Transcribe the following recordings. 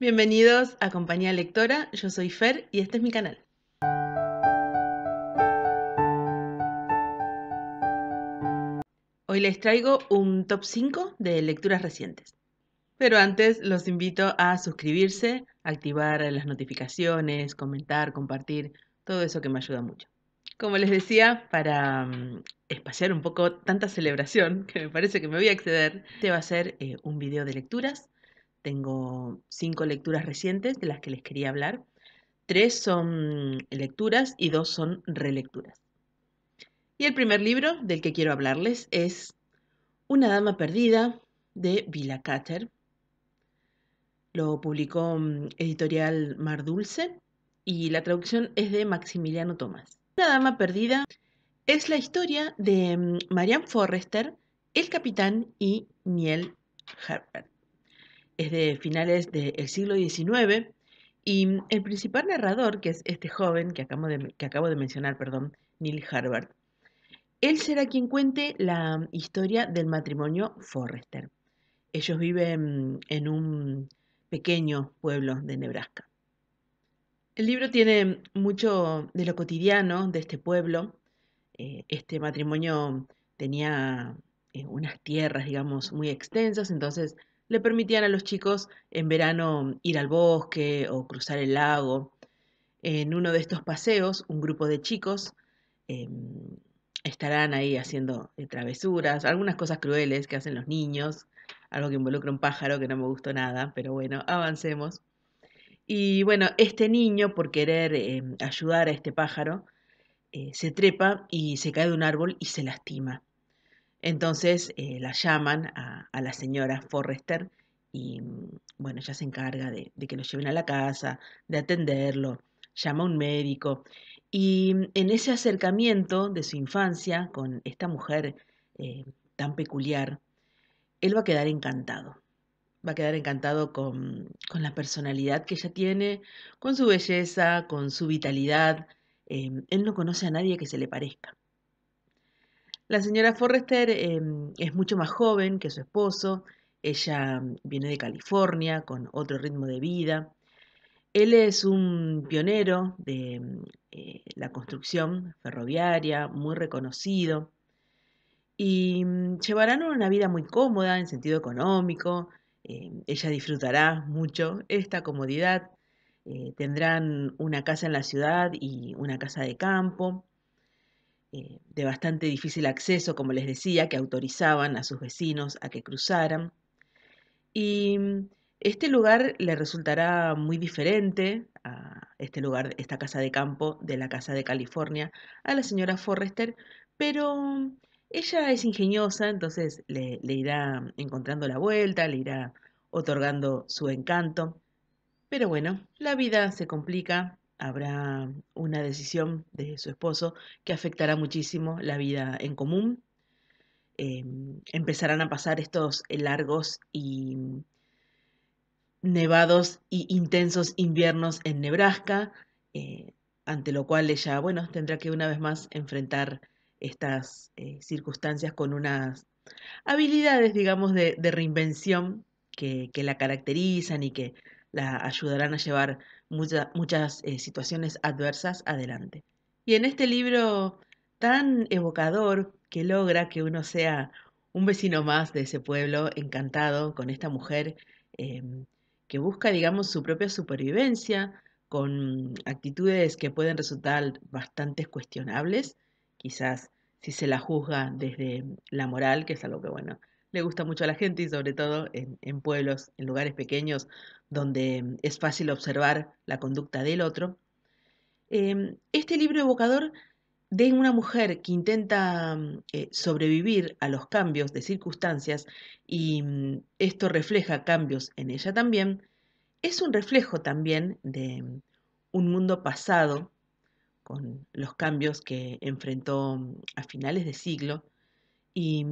Bienvenidos a Compañía Lectora, yo soy Fer y este es mi canal. Hoy les traigo un top 5 de lecturas recientes. Pero antes los invito a suscribirse, activar las notificaciones, comentar, compartir, todo eso que me ayuda mucho. Como les decía, para mm, espaciar un poco tanta celebración, que me parece que me voy a exceder, este va a ser eh, un video de lecturas tengo cinco lecturas recientes de las que les quería hablar. Tres son lecturas y dos son relecturas. Y el primer libro del que quiero hablarles es Una dama perdida de Villa Cater. Lo publicó mm, editorial Mar Dulce y la traducción es de Maximiliano Tomás. Una dama perdida es la historia de mm, Marianne Forrester, el capitán y Miel Herbert es de finales del siglo XIX y el principal narrador, que es este joven que acabo de, que acabo de mencionar, perdón, Neil Harvard, él será quien cuente la historia del matrimonio Forrester. Ellos viven en un pequeño pueblo de Nebraska. El libro tiene mucho de lo cotidiano de este pueblo. Eh, este matrimonio tenía eh, unas tierras, digamos, muy extensas, entonces le permitían a los chicos en verano ir al bosque o cruzar el lago. En uno de estos paseos, un grupo de chicos em, estarán ahí haciendo eh, travesuras, algunas cosas crueles que hacen los niños, algo que involucra un pájaro que no me gustó nada, pero bueno, avancemos. Y bueno, este niño, por querer em, ayudar a este pájaro, eh, se trepa y se cae de un árbol y se lastima. Entonces eh, la llaman a, la señora Forrester y mm, bueno, ella se encarga de, que lo lleven a la casa, de atenderlo, llama a un médico. Y mm, en ese acercamiento de su infancia con esta mujer eh, tan peculiar, él va a quedar encantado. Va a quedar encantado con, la personalidad que ella tiene, con su belleza, con su vitalidad. Em, él no conoce a nadie que se le parezca. La señora Forrester eh, es mucho más joven que su esposo, ella viene de California con otro ritmo de vida. Él es un pionero de eh, la construcción ferroviaria, muy reconocido, y mm, llevarán una vida muy cómoda en sentido económico, eh, ella disfrutará mucho esta comodidad, tendrán una casa en la ciudad y una casa de campo, eh, de bastante difícil acceso, como les decía, que autorizaban a sus vecinos a que cruzaran. Y mm, este lugar le resultará muy diferente a este lugar, esta casa de campo de la casa de California, a la señora Forrester, pero mm, ella es ingeniosa, entonces le, le irá encontrando la vuelta, le irá otorgando su encanto. Pero bueno, la vida se complica habrá una decisión de su esposo que afectará muchísimo la vida en común. Em, empezarán a pasar estos largos y nevados y intensos inviernos en Nebraska, eh, ante lo cual ella, bueno, tendrá que una vez más enfrentar estas eh, circunstancias con unas habilidades, digamos, de, reinvención que, que la caracterizan y que la ayudarán a llevar muchas eh, situaciones adversas adelante. Y en este libro tan evocador que logra que uno sea un vecino más de ese pueblo encantado con esta mujer em, que busca, digamos, su propia supervivencia con actitudes que pueden resultar bastante cuestionables, quizás si se la juzga desde la moral, que es algo que, bueno, le gusta mucho a la gente y sobre todo en pueblos, en lugares pequeños donde es fácil observar la conducta del otro, em, este libro evocador de una mujer que intenta mm, eh, sobrevivir a los cambios de circunstancias y mm, esto refleja cambios en ella también, es un reflejo también de mm, un mundo pasado con los cambios que enfrentó a finales de siglo y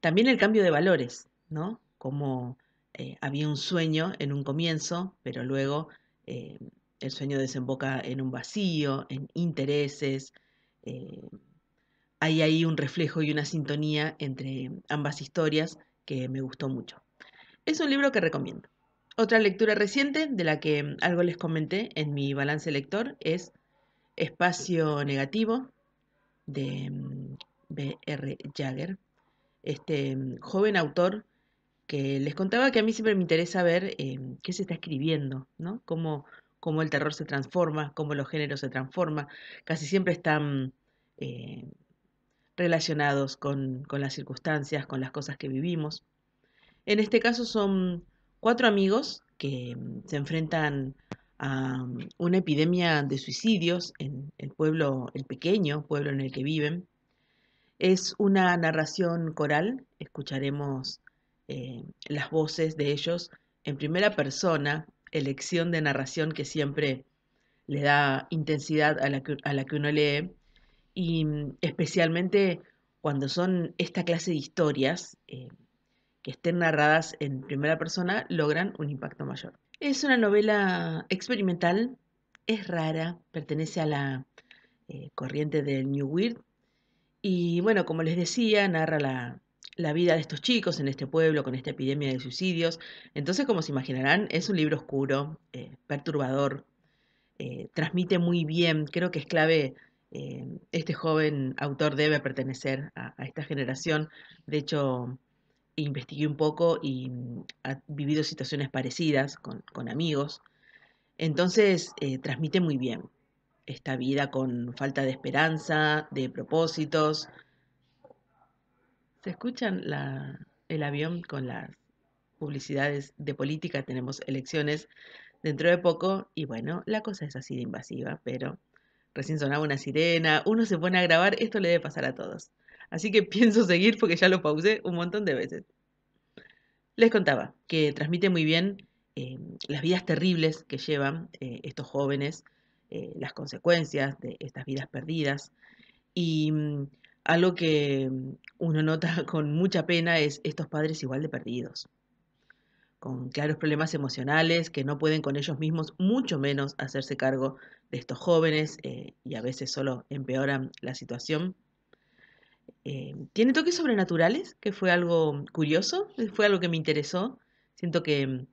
también el cambio de valores, ¿no? Como eh, había un sueño en un comienzo, pero luego eh, el sueño desemboca en un vacío, en intereses. Eh, hay ahí un reflejo y una sintonía entre ambas historias que me gustó mucho. Es un libro que recomiendo. Otra lectura reciente de la que algo les comenté en mi balance lector es Espacio Negativo de mm, B.R. Jagger. Este mm, joven autor que les contaba que a mí siempre me interesa ver eh, qué se está escribiendo, ¿no? Cómo, el terror se transforma, cómo los géneros se transforman. Casi siempre están eh, relacionados con, con las circunstancias, con las cosas que vivimos. En este caso son cuatro amigos que mm, se enfrentan a mm, una epidemia de suicidios en el pueblo, el pequeño pueblo en el que viven. Es una narración coral, escucharemos eh, las voces de ellos en primera persona, elección de narración que siempre le da intensidad a la que, uno lee, y mm, especialmente cuando son esta clase de historias eh, que estén narradas en primera persona, logran un impacto mayor. Es una novela experimental, es rara, pertenece a la eh, corriente del New Weird, y bueno, como les decía, narra la, la vida de estos chicos en este pueblo con esta epidemia de suicidios. Entonces, como se imaginarán, es un libro oscuro, eh, perturbador, eh, transmite muy bien, creo que es clave, eh, este joven autor debe pertenecer a, esta generación, de hecho, investigué un poco y ha vivido situaciones parecidas con amigos, entonces transmite muy bien esta vida con falta de esperanza, de propósitos, ¿Se escuchan el avión con las publicidades de política? Tenemos elecciones dentro de poco y bueno, la cosa es así de invasiva, pero recién sonaba una sirena, uno se pone a grabar, esto le debe pasar a todos. Así que pienso seguir porque ya lo pausé un montón de veces. Les contaba que transmite muy bien eh, las vidas terribles que llevan eh, estos jóvenes, eh, las consecuencias de estas vidas perdidas y mm, algo que mm, uno nota con mucha pena es estos padres igual de perdidos, con claros problemas emocionales que no pueden con ellos mismos, mucho menos hacerse cargo de estos jóvenes eh, y a veces solo empeoran la situación. Eh, tiene toques sobrenaturales, que fue algo curioso, eh, fue algo que me interesó. Siento que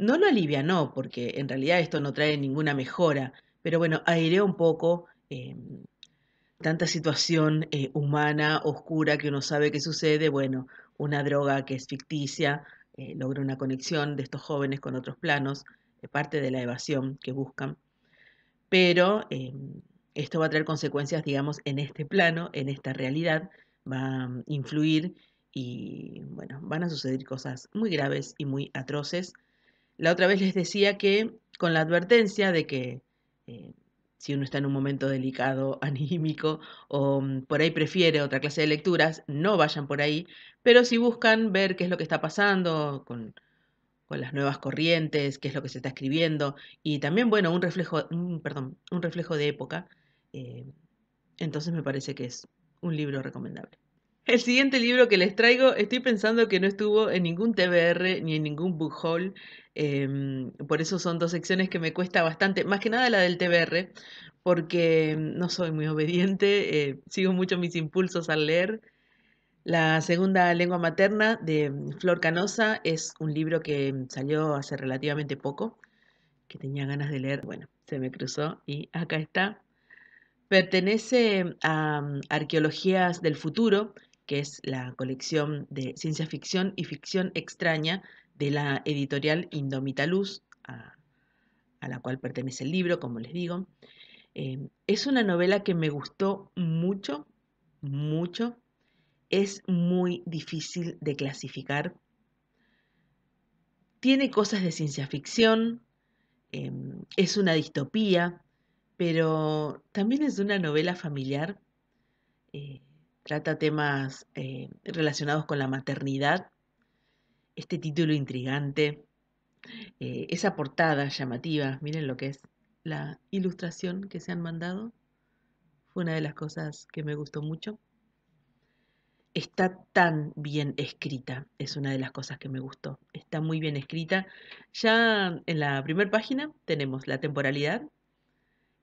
no lo alivia, no, porque en realidad esto no trae ninguna mejora, pero bueno, airea un poco tanta situación eh, humana, oscura, que uno sabe qué sucede, bueno, una droga que es ficticia, eh, logra una conexión de estos jóvenes con otros planos, parte de la evasión que buscan. Pero eh, esto va a traer consecuencias, digamos, en este plano, en esta realidad, va a influir y, bueno, van a suceder cosas muy graves y muy atroces. La otra vez les decía que con la advertencia de que si uno está en un momento delicado, anímico, o mm, por ahí prefiere otra clase de lecturas, no vayan por ahí, pero si buscan ver qué es lo que está pasando con, las nuevas corrientes, qué es lo que se está escribiendo, y también, bueno, un reflejo, perdón, un reflejo de época, eh, entonces me parece que es un libro recomendable. El siguiente libro que les traigo, estoy pensando que no estuvo en ningún TBR ni en ningún book haul, em, por eso son dos secciones que me cuesta bastante, más que nada la del TBR, porque no soy muy obediente, eh, sigo mucho mis impulsos al leer. La segunda lengua materna de Flor Canosa es un libro que salió hace relativamente poco, que tenía ganas de leer, bueno, se me cruzó y acá está. Pertenece a mm, Arqueologías del Futuro, que es la colección de ciencia ficción y ficción extraña de la editorial Indomita Luz, a, la cual pertenece el libro, como les digo. Eh, es una novela que me gustó mucho, mucho. Es muy difícil de clasificar. Tiene cosas de ciencia ficción, eh, es una distopía, pero también es una novela familiar. Eh, trata temas eh, relacionados con la maternidad. Este título intrigante, eh, esa portada llamativa, miren lo que es la ilustración que se han mandado, fue una de las cosas que me gustó mucho. Está tan bien escrita, es una de las cosas que me gustó. Está muy bien escrita. Ya en la primera página tenemos la temporalidad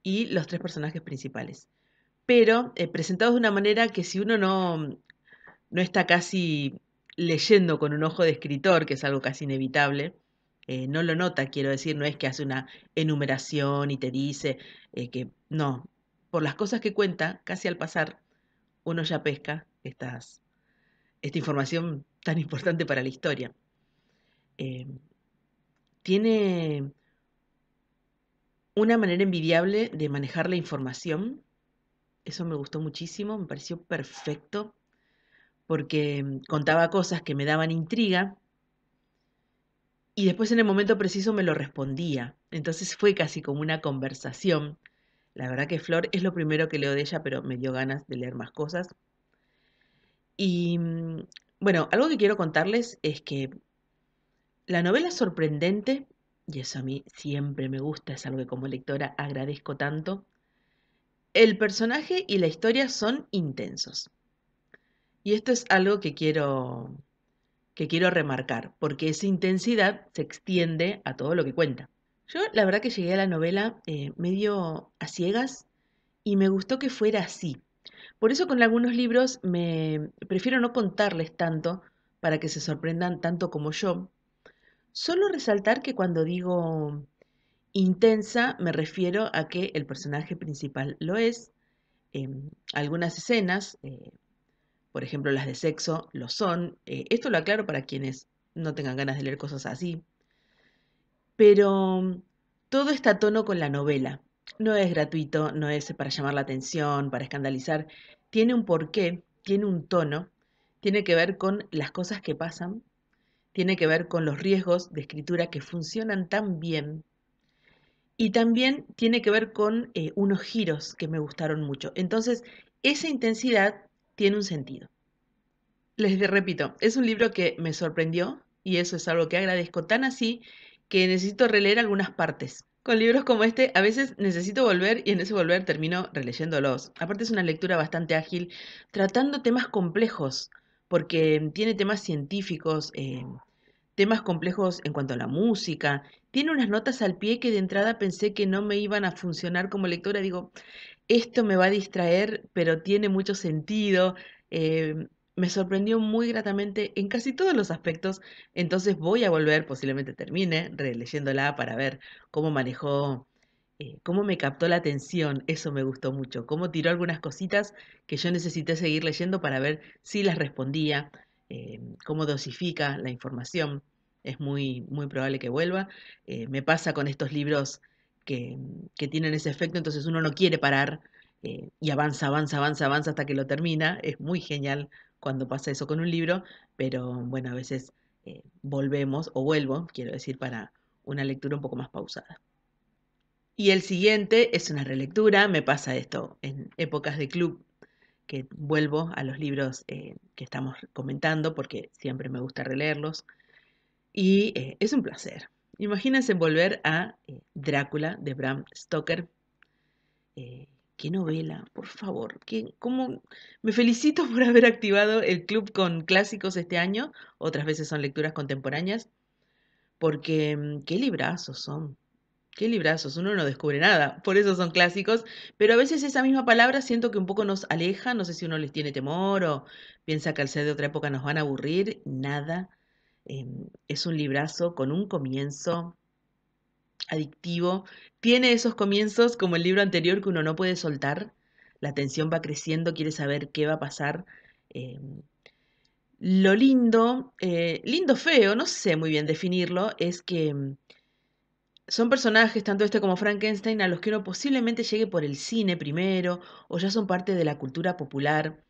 y los tres personajes principales pero eh, presentados de una manera que si uno no, no está casi leyendo con un ojo de escritor, que es algo casi inevitable, eh, no lo nota, quiero decir, no es que hace una enumeración y te dice eh, que no, por las cosas que cuenta, casi al pasar, uno ya pesca estas, esta información tan importante para la historia. Eh, tiene una manera envidiable de manejar la información eso me gustó muchísimo, me pareció perfecto, porque mm, contaba cosas que me daban intriga y después en el momento preciso me lo respondía. Entonces fue casi como una conversación. La verdad que Flor es lo primero que leo de ella, pero me dio ganas de leer más cosas. Y mm, bueno, algo que quiero contarles es que la novela es sorprendente, y eso a mí siempre me gusta, es algo que como lectora agradezco tanto, el personaje y la historia son intensos. Y esto es algo que quiero, que quiero remarcar, porque esa intensidad se extiende a todo lo que cuenta. Yo la verdad que llegué a la novela eh, medio a ciegas y me gustó que fuera así. Por eso con algunos libros me prefiero no contarles tanto para que se sorprendan tanto como yo. Solo resaltar que cuando digo Intensa me refiero a que el personaje principal lo es. En em, algunas escenas, eh, por ejemplo las de sexo, lo son. Eh, esto lo aclaro para quienes no tengan ganas de leer cosas así. Pero todo está a tono con la novela. No es gratuito, no es para llamar la atención, para escandalizar. Tiene un porqué, tiene un tono, tiene que ver con las cosas que pasan, tiene que ver con los riesgos de escritura que funcionan tan bien y también tiene que ver con eh, unos giros que me gustaron mucho. Entonces, esa intensidad tiene un sentido. Les repito, es un libro que me sorprendió y eso es algo que agradezco tan así que necesito releer algunas partes. Con libros como este, a veces necesito volver y en ese volver termino releyéndolos. Aparte es una lectura bastante ágil, tratando temas complejos, porque tiene temas científicos, eh, temas complejos en cuanto a la música, tiene unas notas al pie que de entrada pensé que no me iban a funcionar como lectora. Digo, esto me va a distraer, pero tiene mucho sentido. Eh, me sorprendió muy gratamente en casi todos los aspectos. Entonces voy a volver, posiblemente termine, releyéndola para ver cómo manejó, eh, cómo me captó la atención. Eso me gustó mucho. Cómo tiró algunas cositas que yo necesité seguir leyendo para ver si las respondía, eh, cómo dosifica la información es muy, muy probable que vuelva. Eh, me pasa con estos libros que, tienen ese efecto, entonces uno no quiere parar eh, y avanza, avanza, avanza, avanza hasta que lo termina. Es muy genial cuando pasa eso con un libro, pero bueno, a veces eh, volvemos o vuelvo, quiero decir, para una lectura un poco más pausada. Y el siguiente es una relectura, me pasa esto en épocas de club, que vuelvo a los libros que estamos comentando porque siempre me gusta releerlos. Y eh, es un placer. Imagínense volver a eh, Drácula de Bram Stoker. Eh, qué novela, por favor. ¿Qué, cómo? Me felicito por haber activado el club con clásicos este año. Otras veces son lecturas contemporáneas. Porque mm, qué librazos son. Qué librazos, uno no descubre nada, por eso son clásicos, pero a veces esa misma palabra siento que un poco nos aleja, no sé si uno les tiene temor o piensa que al ser de otra época nos van a aburrir, nada Em, es un librazo con un comienzo adictivo. Tiene esos comienzos como el libro anterior que uno no puede soltar. La tensión va creciendo, quiere saber qué va a pasar. Em, lo lindo, eh, lindo feo, no sé muy bien definirlo, es que mm, son personajes, tanto este como Frankenstein, a los que uno posiblemente llegue por el cine primero o ya son parte de la cultura popular.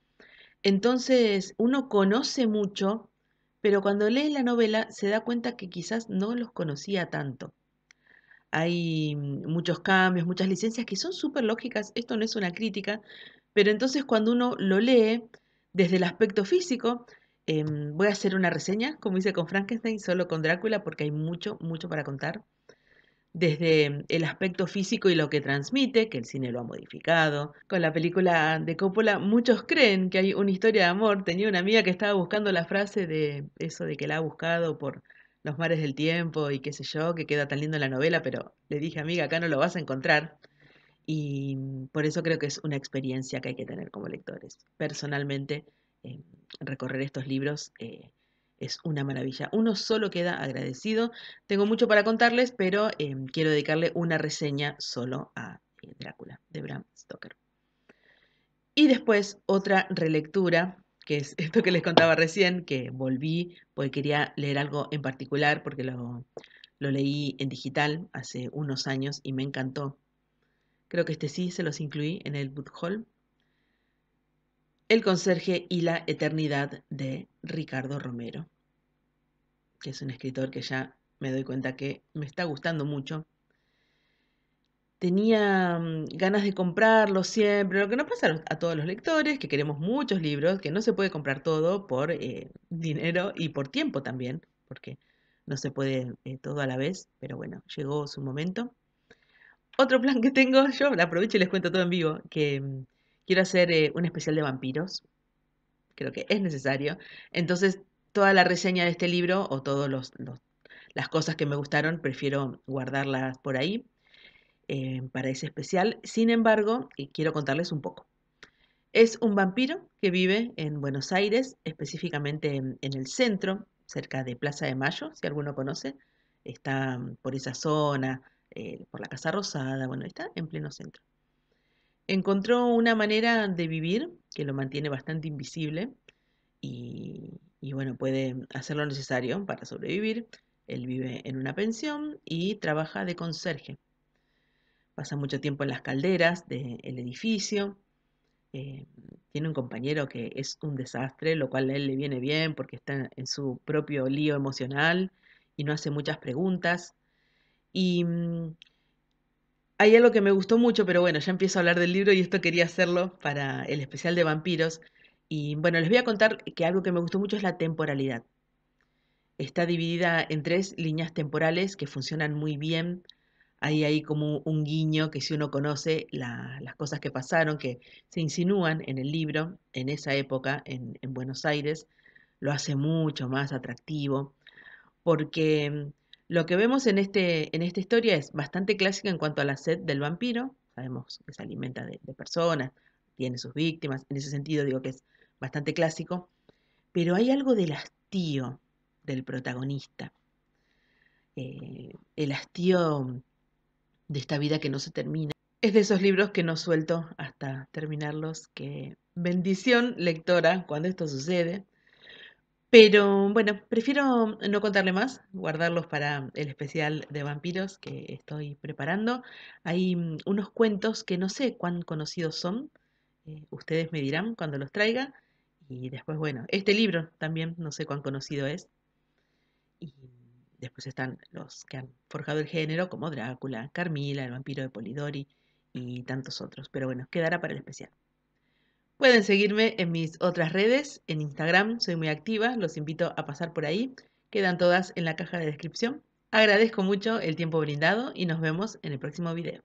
Entonces uno conoce mucho pero cuando lee la novela se da cuenta que quizás no los conocía tanto. Hay mm, muchos cambios, muchas licencias que son súper lógicas, esto no es una crítica, pero entonces cuando uno lo lee desde el aspecto físico, em, voy a hacer una reseña, como hice con Frankenstein, solo con Drácula, porque hay mucho, mucho para contar desde el aspecto físico y lo que transmite, que el cine lo ha modificado. Con la película de Coppola, muchos creen que hay una historia de amor. Tenía una amiga que estaba buscando la frase de eso de que la ha buscado por los mares del tiempo y qué sé yo, que queda tan lindo en la novela, pero le dije, amiga, acá no lo vas a encontrar. Y mm, por eso creo que es una experiencia que hay que tener como lectores. Personalmente, eh, recorrer estos libros eh, es una maravilla. Uno solo queda agradecido. Tengo mucho para contarles, pero em, quiero dedicarle una reseña solo a eh, Drácula de Bram Stoker. Y después otra relectura, que es esto que les contaba recién, que volví porque quería leer algo en particular, porque lo, lo leí en digital hace unos años y me encantó. Creo que este sí se los incluí en el book haul. El conserje y la eternidad de Ricardo Romero, que es un escritor que ya me doy cuenta que me está gustando mucho. Tenía mm, ganas de comprarlo siempre, lo que nos pasa a todos los lectores, que queremos muchos libros, que no se puede comprar todo por eh, dinero y por tiempo también, porque no se puede eh, todo a la vez, pero bueno, llegó su momento. Otro plan que tengo, yo la aprovecho y les cuento todo en vivo, que mm, quiero hacer eh, un especial de vampiros, creo que es necesario. Entonces, toda la reseña de este libro o todas las cosas que me gustaron, prefiero guardarlas por ahí eh, para ese especial. Sin embargo, quiero contarles un poco. Es un vampiro que vive en Buenos Aires, específicamente en, el centro, cerca de Plaza de Mayo, si alguno conoce. Está mm, por esa zona, eh, por la Casa Rosada, bueno, está en pleno centro encontró una manera de vivir que lo mantiene bastante invisible y, bueno, puede hacer lo necesario para sobrevivir. Él vive en una pensión y trabaja de conserje. Pasa mucho tiempo en las calderas del edificio. Eh, tiene un compañero que es un desastre, lo cual a él le viene bien porque está en su propio lío emocional y no hace muchas preguntas. Y mm, hay algo que me gustó mucho, pero bueno, ya empiezo a hablar del libro y esto quería hacerlo para el especial de vampiros. Y bueno, les voy a contar que algo que me gustó mucho es la temporalidad. Está dividida en tres líneas temporales que funcionan muy bien. Hay ahí como un guiño que si uno conoce las cosas que pasaron, que se insinúan en el libro, en esa época, en Buenos Aires, lo hace mucho más atractivo, porque lo que vemos en, este, en esta historia es bastante clásica en cuanto a la sed del vampiro. Sabemos que se alimenta de, personas, tiene sus víctimas. En ese sentido digo que es bastante clásico. Pero hay algo del hastío del protagonista. Eh, el hastío de esta vida que no se termina. Es de esos libros que no suelto hasta terminarlos, que bendición lectora cuando esto sucede. Pero bueno, prefiero no contarle más, guardarlos para el especial de vampiros que estoy preparando. Hay mm, unos cuentos que no sé cuán conocidos son, eh, ustedes me dirán cuando los traiga. Y después, bueno, este libro también no sé cuán conocido es. Y después están los que han forjado el género, como Drácula, Carmila, el vampiro de Polidori y tantos otros. Pero bueno, quedará para el especial. Pueden seguirme en mis otras redes, en Instagram, soy muy activa, los invito a pasar por ahí, quedan todas en la caja de descripción. Agradezco mucho el tiempo brindado y nos vemos en el próximo video.